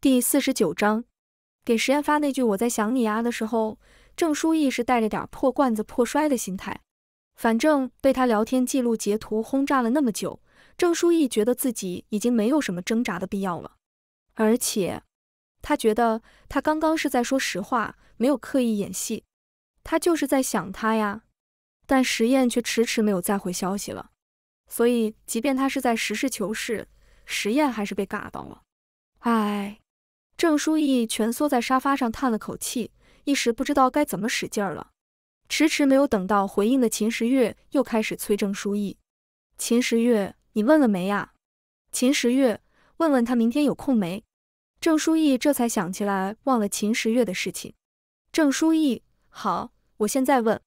第四十九章，给实验发那句“我在想你啊”的时候，郑书意是带着点破罐子破摔的心态。反正被他聊天记录截图轰炸了那么久，郑书意觉得自己已经没有什么挣扎的必要了。而且，他觉得他刚刚是在说实话，没有刻意演戏，他就是在想他呀。但实验却迟迟没有再回消息了，所以，即便他是在实事求是，实验还是被尬到了。唉，郑书意蜷缩在沙发上，叹了口气，一时不知道该怎么使劲了。迟迟没有等到回应的秦时月又开始催郑书意：“秦时月，你问了没呀？”“秦时月，问问他明天有空没？”郑书意这才想起来忘了秦时月的事情。“郑书意，好，我现在问。”“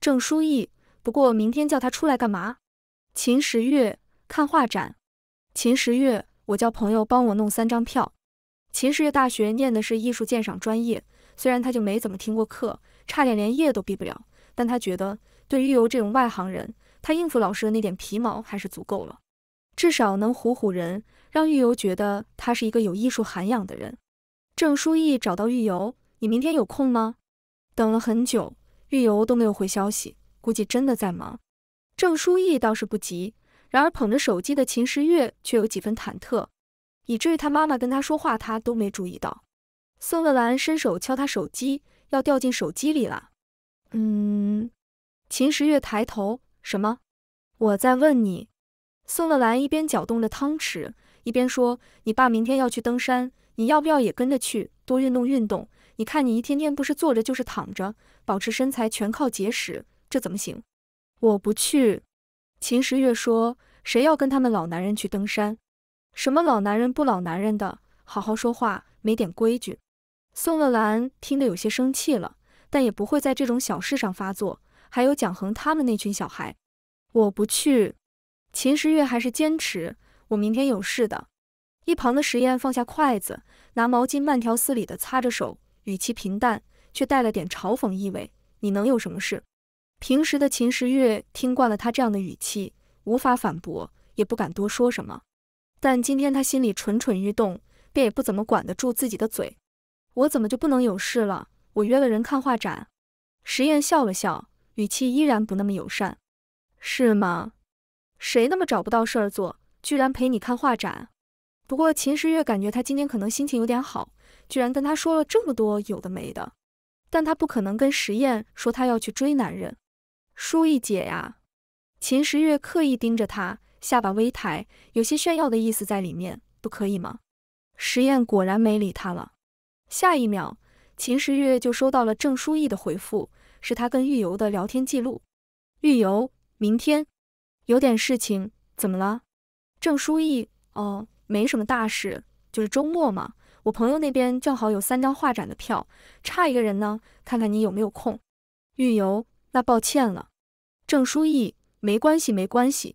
郑书意，不过明天叫他出来干嘛？”“秦时月，看画展。”“秦时月，我叫朋友帮我弄三张票。”秦时月大学念的是艺术鉴赏专业，虽然他就没怎么听过课，差点连业都毕不了，但他觉得对于游这种外行人，他应付老师的那点皮毛还是足够了，至少能唬唬人，让玉游觉得他是一个有艺术涵养的人。郑书意找到玉游，你明天有空吗？等了很久，玉游都没有回消息，估计真的在忙。郑书意倒是不急，然而捧着手机的秦时月却有几分忐忑。以至于他妈妈跟他说话，他都没注意到。宋乐兰伸手敲他手机，要掉进手机里了。嗯，秦时月抬头，什么？我在问你。宋乐兰一边搅动着汤匙，一边说：“你爸明天要去登山，你要不要也跟着去？多运动运动。你看你一天天不是坐着就是躺着，保持身材全靠节食，这怎么行？”我不去。秦时月说：“谁要跟他们老男人去登山？”什么老男人不老男人的，好好说话，没点规矩。宋乐兰听得有些生气了，但也不会在这种小事上发作。还有蒋恒他们那群小孩，我不去。秦时月还是坚持，我明天有事的。一旁的时宴放下筷子，拿毛巾慢条斯理的擦着手，语气平淡，却带了点嘲讽意味。你能有什么事？平时的秦时月听惯了他这样的语气，无法反驳，也不敢多说什么。但今天他心里蠢蠢欲动，便也不怎么管得住自己的嘴。我怎么就不能有事了？我约了人看画展。石砚笑了笑，语气依然不那么友善。是吗？谁那么找不到事儿做，居然陪你看画展？不过秦时月感觉他今天可能心情有点好，居然跟他说了这么多有的没的。但他不可能跟石砚说他要去追男人。舒一姐呀，秦时月刻意盯着他。下巴微抬，有些炫耀的意思在里面，不可以吗？石验果然没理他了。下一秒，秦时月就收到了郑书意的回复，是他跟玉游的聊天记录。玉游，明天有点事情，怎么了？郑书意，哦，没什么大事，就是周末嘛，我朋友那边正好有三张画展的票，差一个人呢，看看你有没有空。玉游，那抱歉了。郑书意，没关系，没关系。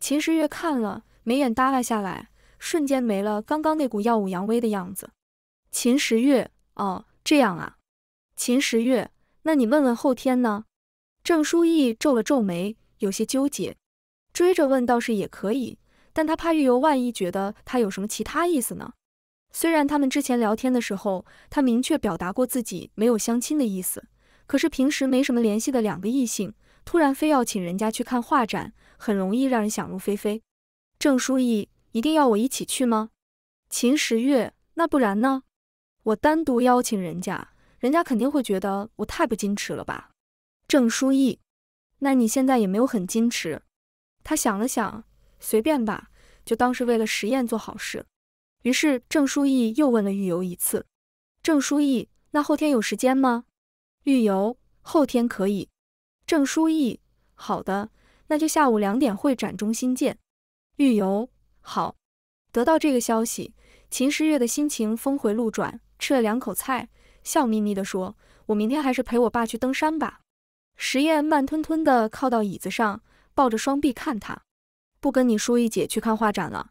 秦时月看了，眉眼耷拉下来，瞬间没了刚刚那股耀武扬威的样子。秦时月，哦，这样啊。秦时月，那你问问后天呢？郑书意皱了皱眉，有些纠结。追着问倒是也可以，但他怕玉游万一觉得他有什么其他意思呢？虽然他们之前聊天的时候，他明确表达过自己没有相亲的意思，可是平时没什么联系的两个异性，突然非要请人家去看画展。很容易让人想入非非。郑书意，一定要我一起去吗？秦时月，那不然呢？我单独邀请人家，人家肯定会觉得我太不矜持了吧？郑书意，那你现在也没有很矜持。他想了想，随便吧，就当是为了实验做好事。于是郑书意又问了玉游一次。郑书意，那后天有时间吗？玉游，后天可以。郑书意，好的。那就下午两点会展中心见，玉游好。得到这个消息，秦时月的心情峰回路转，吃了两口菜，笑眯眯地说：“我明天还是陪我爸去登山吧。”石燕慢吞吞地靠到椅子上，抱着双臂看他：“不跟你舒一姐去看画展了，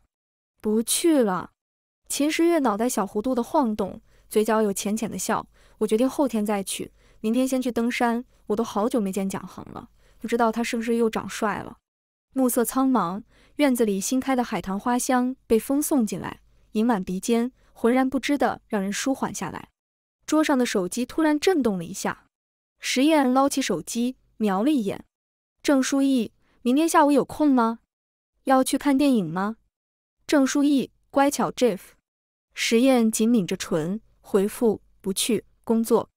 不去了。”秦时月脑袋小弧度的晃动，嘴角有浅浅的笑：“我决定后天再去，明天先去登山。我都好久没见蒋恒了。”不知道他是不是又长帅了。暮色苍茫，院子里新开的海棠花香被风送进来，盈满鼻尖，浑然不知的让人舒缓下来。桌上的手机突然震动了一下，石燕捞起手机，瞄了一眼，郑书意，明天下午有空吗？要去看电影吗？郑书意，乖巧 j e f f 石燕紧抿着唇，回复不去工作。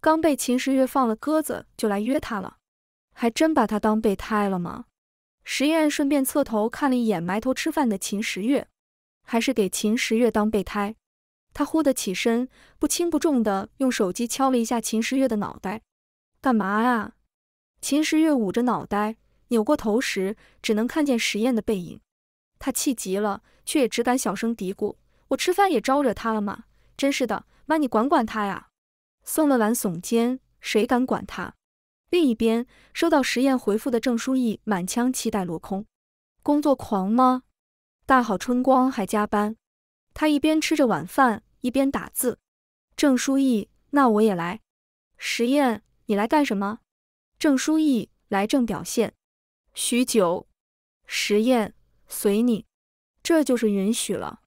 刚被秦时月放了鸽子，就来约他了。还真把他当备胎了吗？石燕顺便侧头看了一眼埋头吃饭的秦时月，还是给秦时月当备胎。他忽地起身，不轻不重地用手机敲了一下秦时月的脑袋，干嘛呀？秦时月捂着脑袋扭过头时，只能看见石燕的背影。他气极了，却也只敢小声嘀咕：“我吃饭也招惹他了吗？真是的，妈你管管他呀。”宋乐兰耸肩：“谁敢管他？”另一边，收到实验回复的郑书意满腔期待落空。工作狂吗？大好春光还加班？他一边吃着晚饭，一边打字。郑书意，那我也来。实验，你来干什么？郑书意，来正表现。许久，实验，随你。这就是允许了。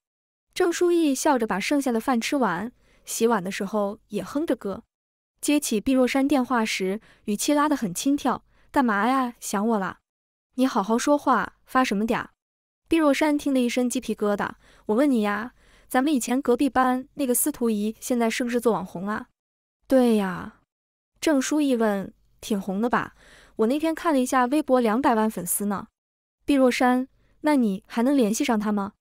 郑书意笑着把剩下的饭吃完，洗碗的时候也哼着歌。接起毕若山电话时，语气拉得很轻佻：“干嘛呀？想我啦？你好好说话，发什么嗲？”毕若山听得一身鸡皮疙瘩。我问你呀，咱们以前隔壁班那个司徒仪，现在是不是做网红啊？对呀。郑书意问：“挺红的吧？我那天看了一下微博，两百万粉丝呢。”毕若山：“那你还能联系上他吗？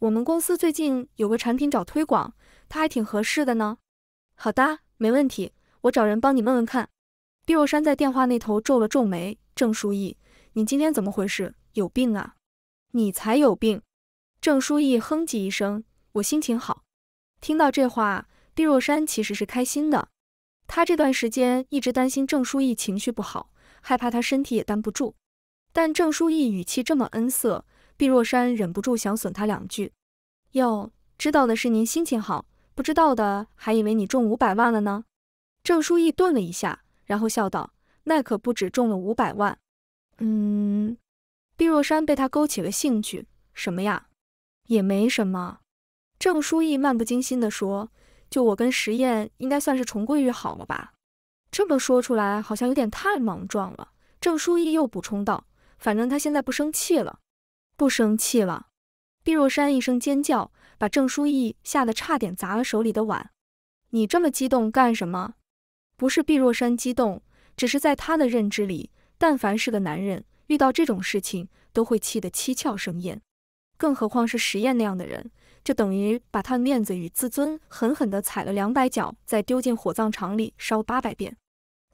我们公司最近有个产品找推广，他还挺合适的呢。”好的，没问题。我找人帮你问问看。毕若山在电话那头皱了皱眉。郑书意，你今天怎么回事？有病啊？你才有病！郑书意哼唧一声，我心情好。听到这话，毕若山其实是开心的。他这段时间一直担心郑书意情绪不好，害怕他身体也担不住。但郑书意语气这么恩色，毕若山忍不住想损他两句。哟，知道的是您心情好，不知道的还以为你中五百万了呢。郑书意顿了一下，然后笑道：“那可不止中了五百万。”嗯，毕若山被他勾起了兴趣。什么呀？也没什么。郑书意漫不经心地说：“就我跟石燕，应该算是重归于好了吧？”这么说出来好像有点太莽撞了。郑书意又补充道：“反正他现在不生气了，不生气了。”毕若山一声尖叫，把郑书意吓得差点砸了手里的碗。你这么激动干什么？不是碧若山激动，只是在他的认知里，但凡是个男人遇到这种事情都会气得七窍生烟，更何况是石燕那样的人，就等于把他的面子与自尊狠狠地踩了两百脚，再丢进火葬场里烧八百遍。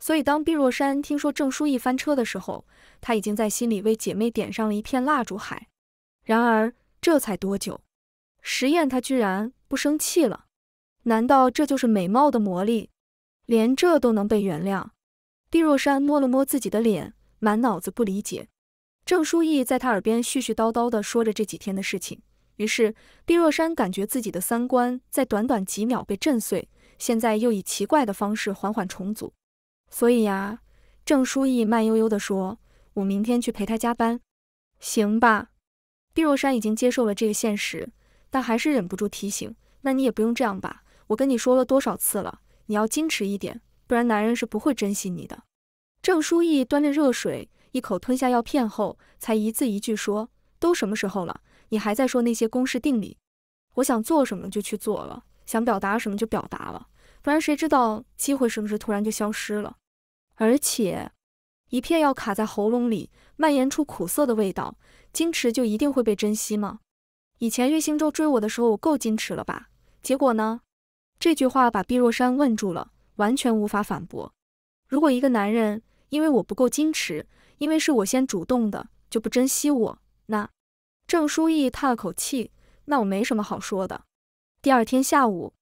所以当碧若山听说郑书意翻车的时候，他已经在心里为姐妹点上了一片蜡烛海。然而这才多久，石燕她居然不生气了？难道这就是美貌的魔力？连这都能被原谅？碧若山摸了摸自己的脸，满脑子不理解。郑书意在他耳边絮絮叨叨地说着这几天的事情，于是碧若山感觉自己的三观在短短几秒被震碎，现在又以奇怪的方式缓缓重组。所以呀，郑书意慢悠悠地说：“我明天去陪他加班，行吧？”碧若山已经接受了这个现实，但还是忍不住提醒：“那你也不用这样吧，我跟你说了多少次了。”你要矜持一点，不然男人是不会珍惜你的。郑书意端着热水，一口吞下药片后，才一字一句说：都什么时候了，你还在说那些公式定理？我想做什么就去做了，想表达什么就表达了，不然谁知道机会是不是突然就消失了？而且一片药卡在喉咙里，蔓延出苦涩的味道，矜持就一定会被珍惜吗？以前岳星洲追我的时候，我够矜持了吧？结果呢？这句话把毕若山问住了，完全无法反驳。如果一个男人因为我不够矜持，因为是我先主动的，就不珍惜我，那郑书意叹了口气，那我没什么好说的。第二天下午，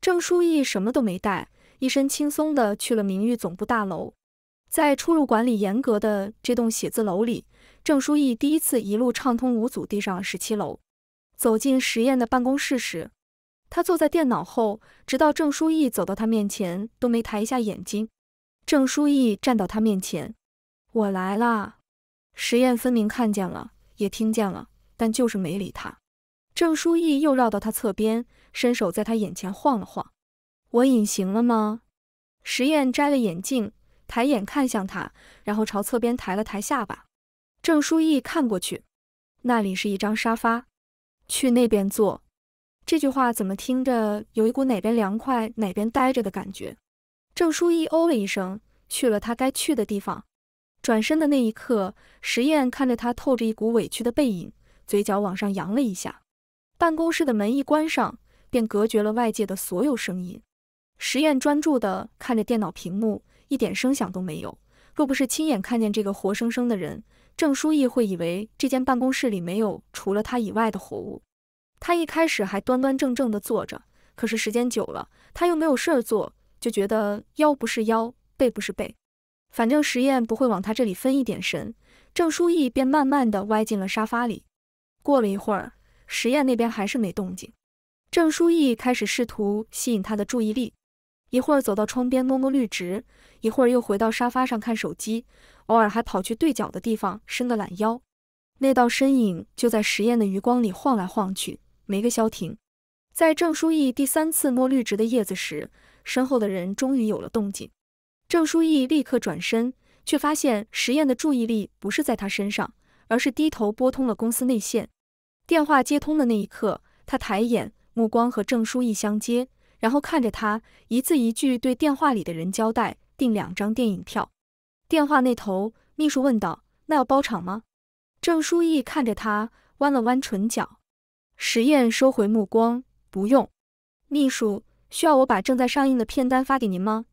郑书意什么都没带，一身轻松的去了明玉总部大楼。在出入管理严格的这栋写字楼里，郑书意第一次一路畅通无阻地上了十七楼。走进实验的办公室时，他坐在电脑后，直到郑书意走到他面前都没抬一下眼睛。郑书意站到他面前：“我来啦。”实验分明看见了，也听见了，但就是没理他。郑书意又绕到他侧边，伸手在他眼前晃了晃：“我隐形了吗？”实验摘了眼镜，抬眼看向他，然后朝侧边抬了抬下巴。郑书意看过去，那里是一张沙发，去那边坐。这句话怎么听着有一股哪边凉快哪边待着的感觉？郑书意哦了一声，去了他该去的地方。转身的那一刻，石燕看着他透着一股委屈的背影，嘴角往上扬了一下。办公室的门一关上，便隔绝了外界的所有声音。石燕专注地看着电脑屏幕，一点声响都没有。若不是亲眼看见这个活生生的人，郑书意会以为这间办公室里没有除了他以外的活物。他一开始还端端正正的坐着，可是时间久了，他又没有事儿做，就觉得腰不是腰，背不是背。反正实验不会往他这里分一点神，郑书意便慢慢地歪进了沙发里。过了一会儿，实验那边还是没动静，郑书意开始试图吸引他的注意力，一会儿走到窗边摸摸绿植，一会儿又回到沙发上看手机，偶尔还跑去对角的地方伸个懒腰。那道身影就在实验的余光里晃来晃去。没个消停，在郑书意第三次摸绿植的叶子时，身后的人终于有了动静。郑书意立刻转身，却发现实验的注意力不是在他身上，而是低头拨通了公司内线。电话接通的那一刻，他抬眼，目光和郑书意相接，然后看着他，一字一句对电话里的人交代：订两张电影票。电话那头，秘书问道：“那要包场吗？”郑书意看着他，弯了弯唇角。实验收回目光，不用。秘书，需要我把正在上映的片单发给您吗？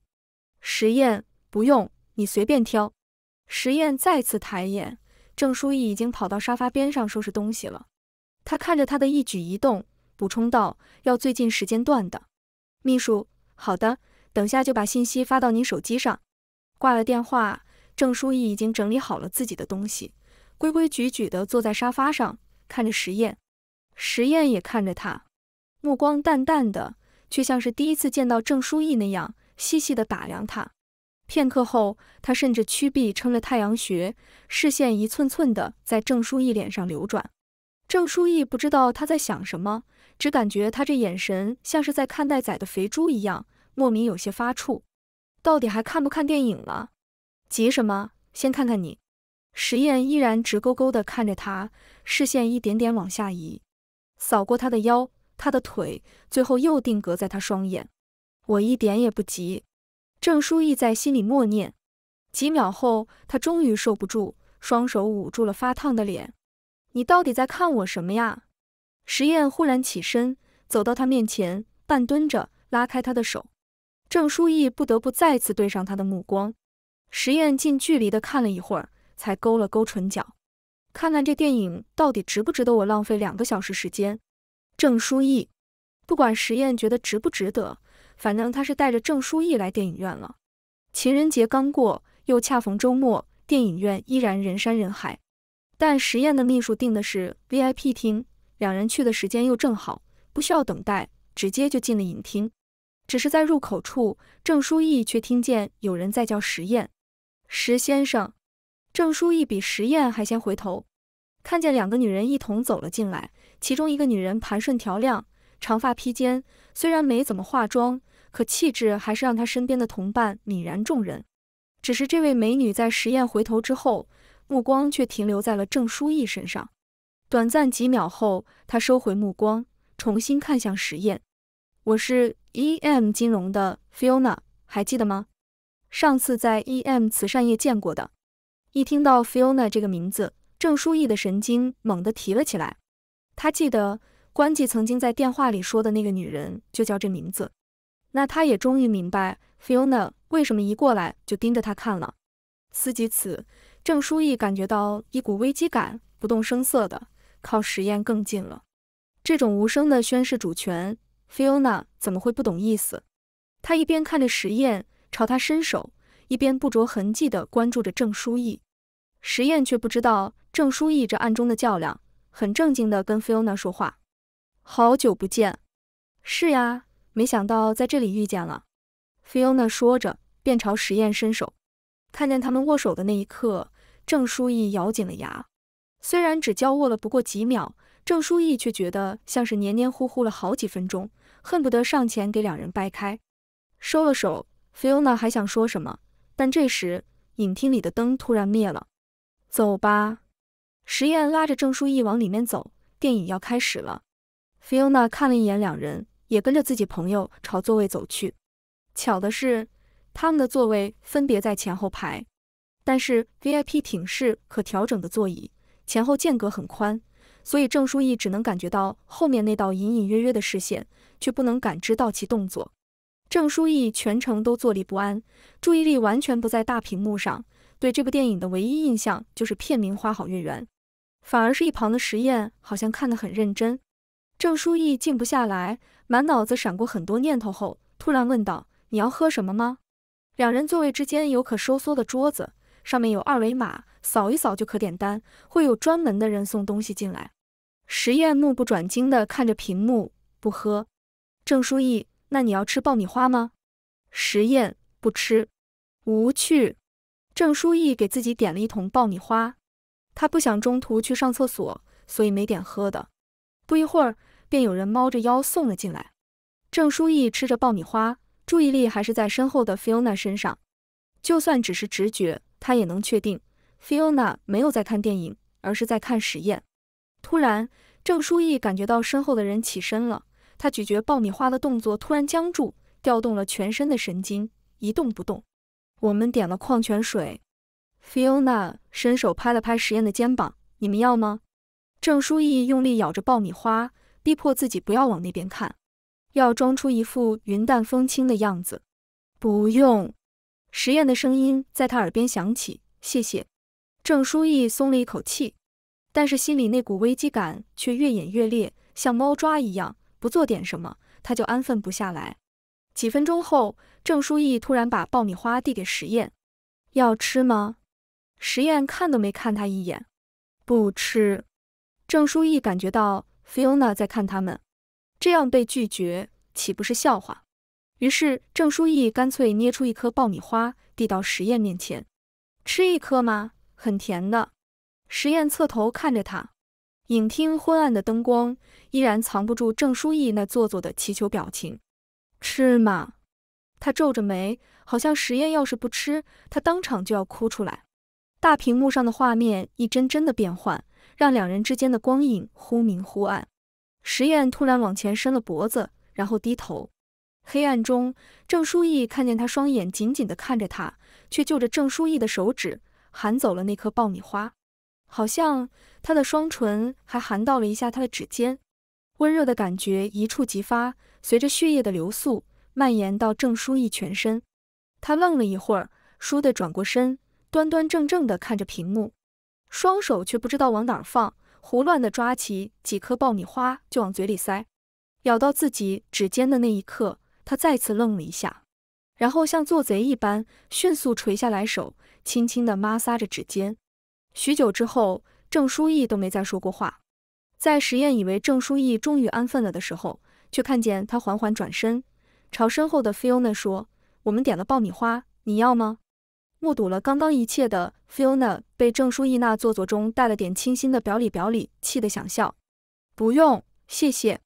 实验，不用，你随便挑。实验再次抬眼，郑书意已经跑到沙发边上收拾东西了。他看着他的一举一动，补充道：“要最近时间段的。”秘书，好的，等下就把信息发到您手机上。挂了电话，郑书意已经整理好了自己的东西，规规矩矩地坐在沙发上，看着实验。石燕也看着他，目光淡淡的，却像是第一次见到郑书意那样细细的打量他。片刻后，他甚至屈臂撑着太阳穴，视线一寸寸的在郑书意脸上流转。郑书意不知道他在想什么，只感觉他这眼神像是在看待宰的肥猪一样，莫名有些发怵。到底还看不看电影了？急什么？先看看你。石燕依然直勾勾的看着他，视线一点点往下移。扫过他的腰，他的腿，最后又定格在他双眼。我一点也不急。郑书意在心里默念。几秒后，他终于受不住，双手捂住了发烫的脸。你到底在看我什么呀？石砚忽然起身，走到他面前，半蹲着拉开他的手。郑书意不得不再次对上他的目光。石砚近距离的看了一会儿，才勾了勾唇角。看看这电影到底值不值得我浪费两个小时时间？郑书意，不管实验觉得值不值得，反正他是带着郑书意来电影院了。情人节刚过，又恰逢周末，电影院依然人山人海。但实验的秘书订的是 VIP 厅，两人去的时间又正好，不需要等待，直接就进了影厅。只是在入口处，郑书意却听见有人在叫实验，石先生。郑书意比实验还先回头。看见两个女人一同走了进来，其中一个女人盘顺条亮，长发披肩，虽然没怎么化妆，可气质还是让她身边的同伴泯然众人。只是这位美女在实验回头之后，目光却停留在了郑书意身上。短暂几秒后，她收回目光，重新看向实验。我是 E M 金融的 Fiona，还记得吗？上次在 E M 慈善夜见过的。一听到 Fiona 这个名字。郑书意的神经猛地提了起来，他记得关季曾经在电话里说的那个女人就叫这名字，那他也终于明白 Fiona 为什么一过来就盯着他看了。思及此，郑书意感觉到一股危机感，不动声色的靠实验更近了。这种无声的宣誓主权，Fiona 怎么会不懂意思？他一边看着实验朝他伸手，一边不着痕迹的关注着郑书意。石燕却不知道郑书意这暗中的较量，很正经地跟菲欧娜说话：“好久不见，是呀，没想到在这里遇见了。”菲欧娜说着便朝石燕伸手，看见他们握手的那一刻，郑书意咬紧了牙。虽然只交握了不过几秒，郑书意却觉得像是黏黏糊糊了好几分钟，恨不得上前给两人掰开。收了手，菲欧娜还想说什么，但这时影厅里的灯突然灭了。走吧，石燕拉着郑书意往里面走，电影要开始了。菲欧娜看了一眼两人，也跟着自己朋友朝座位走去。巧的是，他们的座位分别在前后排，但是 VIP 挺是可调整的座椅前后间隔很宽，所以郑书意只能感觉到后面那道隐隐约约的视线，却不能感知到其动作。郑书意全程都坐立不安，注意力完全不在大屏幕上。对这部电影的唯一印象就是片名《花好月圆》，反而是一旁的实验好像看得很认真。郑书意静不下来，满脑子闪过很多念头后，突然问道：“你要喝什么吗？”两人座位之间有可收缩的桌子，上面有二维码，扫一扫就可点单，会有专门的人送东西进来。实验目不转睛地看着屏幕，不喝。郑书意：“那你要吃爆米花吗？”实验：“不吃，无趣。”郑书意给自己点了一桶爆米花，他不想中途去上厕所，所以没点喝的。不一会儿，便有人猫着腰送了进来。郑书意吃着爆米花，注意力还是在身后的 Fiona 身上。就算只是直觉，他也能确定 Fiona 没有在看电影，而是在看实验。突然，郑书意感觉到身后的人起身了，他咀嚼爆米花的动作突然僵住，调动了全身的神经，一动不动。我们点了矿泉水，菲欧娜伸手拍了拍实验的肩膀，你们要吗？郑书意用力咬着爆米花，逼迫自己不要往那边看，要装出一副云淡风轻的样子。不用。实验的声音在他耳边响起，谢谢。郑书意松了一口气，但是心里那股危机感却越演越烈，像猫抓一样，不做点什么他就安分不下来。几分钟后。郑书意突然把爆米花递给石燕：“要吃吗？石燕看都没看他一眼，不吃。郑书意感觉到 Fiona 在看他们，这样被拒绝岂不是笑话？于是郑书意干脆捏出一颗爆米花递到石燕面前，吃一颗吗？很甜的。石燕侧头看着他，影厅昏暗的灯光依然藏不住郑书意那做作的乞求表情。吃嘛。他皱着眉，好像石验要是不吃，他当场就要哭出来。大屏幕上的画面一帧帧的变换，让两人之间的光影忽明忽暗。石验突然往前伸了脖子，然后低头。黑暗中，郑书意看见他双眼紧紧的看着他，却就着郑书意的手指含走了那颗爆米花，好像他的双唇还含到了一下他的指尖，温热的感觉一触即发，随着血液的流速。蔓延到郑书意全身，他愣了一会儿，倏地转过身，端端正正地看着屏幕，双手却不知道往哪放，胡乱地抓起几颗爆米花就往嘴里塞。咬到自己指尖的那一刻，他再次愣了一下，然后像做贼一般迅速垂下来手，轻轻地摩挲着指尖。许久之后，郑书意都没再说过话。在实验以为郑书意终于安分了的时候，却看见他缓缓转身。朝身后的 Fiona 说：“我们点了爆米花，你要吗？”目睹了刚刚一切的 Fiona 被郑书意那做作中带了点清新的表里表里气得想笑，不用，谢谢。